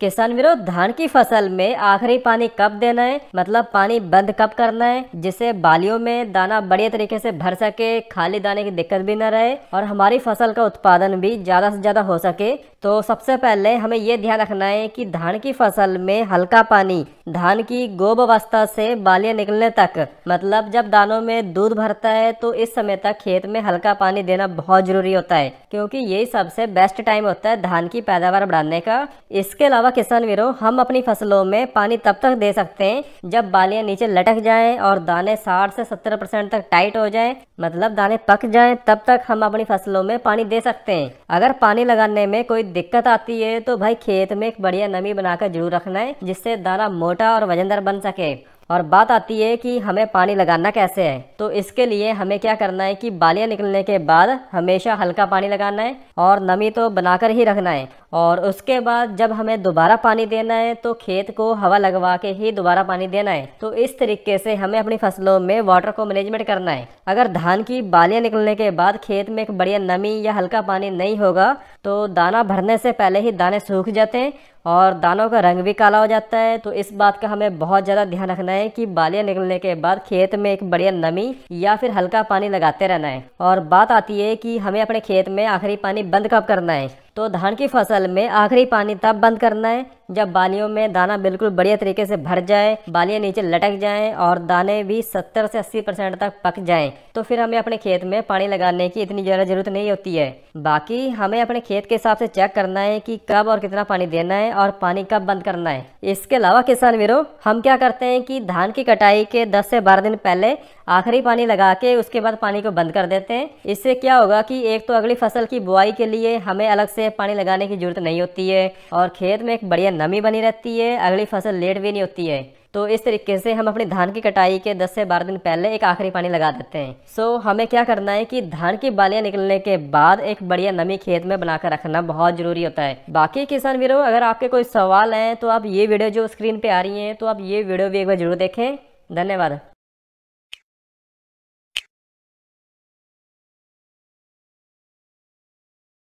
किसान विरोध धान की फसल में आखिरी पानी कब देना है मतलब पानी बंद कब करना है जिससे बालियों में दाना बढ़िया तरीके से भर सके खाली दाने की दिक्कत भी न रहे और हमारी फसल का उत्पादन भी ज्यादा से ज्यादा हो सके तो सबसे पहले हमें ये ध्यान रखना है कि धान की फसल में हल्का पानी धान की गोब अवस्था से बालियां निकलने तक मतलब जब दानों में दूध भरता है तो इस समय तक खेत में हल्का पानी देना बहुत जरूरी होता है क्योंकि यही सबसे बेस्ट टाइम होता है धान की पैदावार बढ़ाने का इसके अलावा किसान वीरों हम अपनी फसलों में पानी तब तक दे सकते हैं जब बालियां नीचे लटक जाएं और दाने 60 से 70 परसेंट तक टाइट हो जाएं मतलब दाने पक जाएं तब तक हम अपनी फसलों में पानी दे सकते हैं अगर पानी लगाने में कोई दिक्कत आती है तो भाई खेत में एक बढ़िया नमी बनाकर जरूर रखना है जिससे दाना मोट मोटा और वजनदार बन सके और बात आती है कि हमें पानी लगाना कैसे है तो इसके लिए हमें क्या करना है कि बालियाँ निकलने के बाद हमेशा हल्का पानी लगाना है और नमी तो बनाकर ही रखना है और उसके बाद जब हमें दोबारा पानी देना है तो खेत को हवा लगवा के ही दोबारा पानी देना है तो इस तरीके से हमें अपनी फसलों में वाटर को मैनेजमेंट करना है अगर धान की बालियाँ निकलने के बाद खेत में एक बढ़िया नमी या हल्का पानी नहीं होगा तो दाना भरने से पहले ही दाने सूख जाते हैं और दानों का रंग भी काला हो जाता है तो इस बात का हमें बहुत ज़्यादा ध्यान रखना है कि बालियाँ निकलने के बाद खेत में एक बढ़िया नमी या फिर हल्का पानी लगाते रहना है और बात आती है कि हमें अपने खेत में आखिरी पानी बंद कब करना है तो धान की फसल में आखिरी पानी तब बंद करना है जब बालियों में दाना बिल्कुल बढ़िया तरीके से भर जाए बालियाँ नीचे लटक जाएं और दाने भी 70 से 80 परसेंट तक पक जाएं तो फिर हमें अपने खेत में पानी लगाने की इतनी ज़्यादा जरूरत नहीं होती है बाकी हमें अपने खेत के हिसाब से चेक करना है कि कब और कितना पानी देना है और पानी कब बंद करना है इसके अलावा किसान वीरों हम क्या करते हैं कि धान की कटाई के दस से बारह दिन पहले आखिरी पानी लगा के उसके बाद पानी को बंद कर देते हैं इससे क्या होगा कि एक तो अगली फसल की बुआई के लिए हमें अलग से पानी लगाने की ज़रूरत नहीं होती है और खेत में एक बढ़िया नमी बनी रहती है अगली फसल लेट भी नहीं होती है तो इस तरीके से हम अपनी धान की कटाई के 10 से 12 दिन पहले एक आखिरी पानी लगा देते हैं सो so, हमें क्या करना है कि धान की बालियां निकलने के बाद एक बढ़िया नमी खेत में बनाकर रखना बहुत जरूरी होता है बाकी किसान वीरों अगर आपके कोई सवाल हैं तो आप ये वीडियो जो स्क्रीन पे आ रही है तो आप ये वीडियो भी एक बार जरूर देखें धन्यवाद